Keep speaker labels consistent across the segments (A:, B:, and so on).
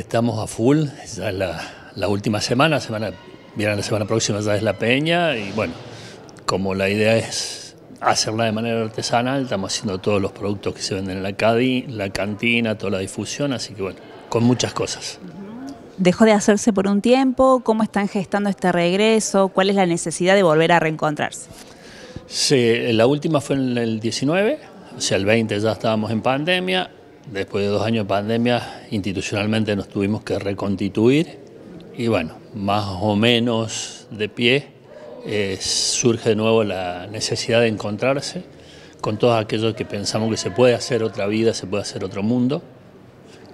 A: Estamos a full, ya es la, última semana, semana viene la semana próxima ya es la peña y bueno, como la idea es hacerla de manera artesanal, estamos haciendo todos los productos que se venden en la, cadi, la cantina, toda la difusión, así que bueno, con muchas cosas.
B: ¿Dejó de hacerse por un tiempo? ¿Cómo están gestando este regreso? ¿Cuál es la necesidad de volver a reencontrarse?
A: Sí, la última fue en el 19, o sea, el 20 ya estábamos en pandemia, Después de dos años de pandemia, institucionalmente nos tuvimos que reconstituir y bueno, más o menos de pie eh, surge de nuevo la necesidad de encontrarse con todos aquellos que pensamos que se puede hacer otra vida, se puede hacer otro mundo,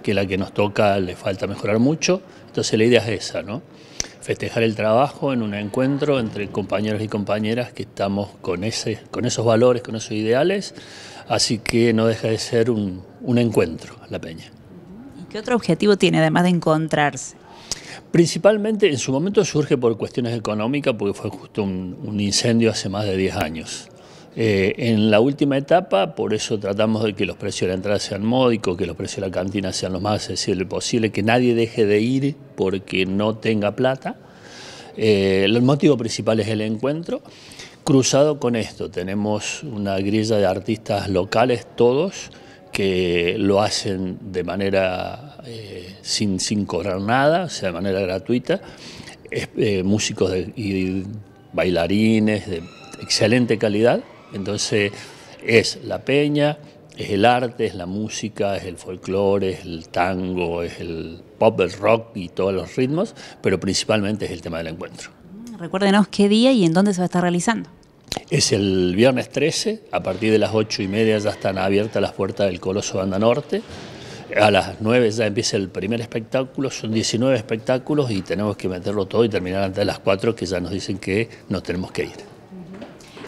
A: que la que nos toca le falta mejorar mucho. Entonces la idea es esa, ¿no? festejar el trabajo en un encuentro entre compañeros y compañeras que estamos con, ese, con esos valores, con esos ideales, así que no deja de ser un, encuentro la peña.
B: ¿Y qué otro objetivo tiene además
A: de encontrarse? Principalmente en su momento surge por cuestiones económicas, porque fue justo un, un incendio hace más de 10 años. Eh, en la última etapa, por eso tratamos de que los precios de la entrada sean módicos, que los precios de la cantina sean lo más accesibles posible, que nadie deje de ir porque no tenga plata. Eh, el motivo principal es el encuentro. Cruzado con esto, tenemos una grilla de artistas locales todos que lo hacen de manera eh, sin, sin cobrar nada, o sea, de manera gratuita. músicos y bailarines de excelente calidad entonces es la peña, es el arte, es la música, es el folclore, es el tango, es el pop, el rock y todos los ritmos, pero principalmente es el tema del encuentro.
B: Recuérdenos qué día y en dónde se va a estar realizando.
A: Es el viernes 13, a partir de las 8 y media ya están abiertas las puertas del Coloso Banda Norte. A las 9 ya empieza el primer espectáculo, son 19 espectáculos y tenemos que meterlo todo y terminar antes de las 4 que ya nos dicen que nos tenemos que ir.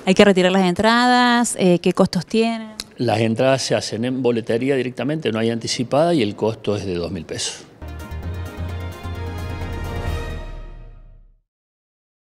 B: ¿Hay que retirar las entradas? Eh, ¿Qué costos tienen?
A: Las entradas se hacen en boletería directamente, no hay anticipada y el costo es de 2.000 pesos.